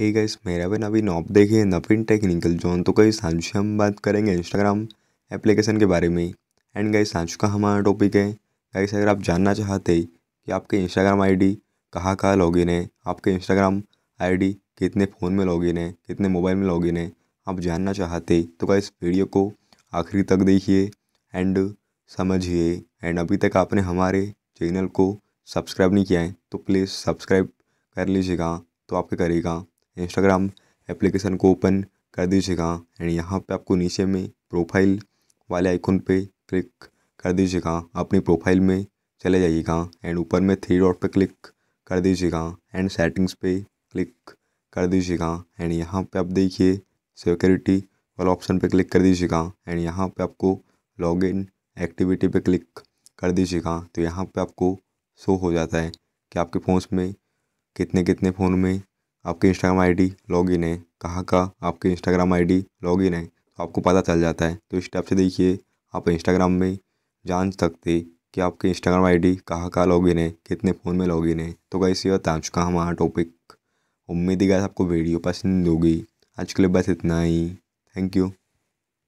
hey guys मेरा भी नवीन op देखे नवीन टेक्निकल जोन तो कई सांझ हम बात करेंगे इंस्टाग्राम एप्लीकेशन के बारे में एंड गाइस सांझ का हमारा टॉपिक है गाइस अगर आप जानना चाहते कि आपके इंस्टाग्राम आईडी कहाँ कहाँ लॉगिन है आपके इंस्टाग्राम आईडी कितने फ़ोन में लॉगिन है कितने मोबाइल में लॉगिन है आप जानना चाहते तो क्या इस वीडियो को आखिरी तक देखिए एंड समझिए एंड अभी तक आपने हमारे चैनल को सब्सक्राइब नहीं किया है तो प्लीज़ सब्सक्राइब कर लीजिएगा तो आपके करेगा इंस्टाग्राम एप्लीकेशन को ओपन कर दीजिएगा एंड यहाँ पे आपको नीचे में प्रोफाइल वाले आइकन पे क्लिक कर दीजिएगा अपनी प्रोफाइल में चले जाइएगा एंड ऊपर में थ्री डॉट पे क्लिक कर दीजिएगा एंड सेटिंग्स पे क्लिक कर दीजिएगा एंड यहाँ पे आप देखिए सिक्योरिटी वाला ऑप्शन पे क्लिक कर दीजिएगा एंड यहाँ पे आपको लॉगिन एक्टिविटी पे क्लिक कर दीजिएगा तो यहाँ पे आपको शो हो जाता है कि आपके फ़ोन में कितने कितने फ़ोन में आपकी इंस्टाग्राम आईडी लॉगिन है कहाँ का आपकी इंस्टाग्राम आईडी लॉगिन है तो आपको पता चल जाता है तो इस टाइप से देखिए आप इंस्टाग्राम में जान सकते कि आपकी इंस्टाग्राम आईडी कहाँ कहाँ लॉगिन है कितने फ़ोन में लॉगिन है तो कैसे ये था आज का हमारा टॉपिक उम्मीद ही गाइस आपको वीडियो पसंद होगी आज के लिए बस इतना ही थैंक यू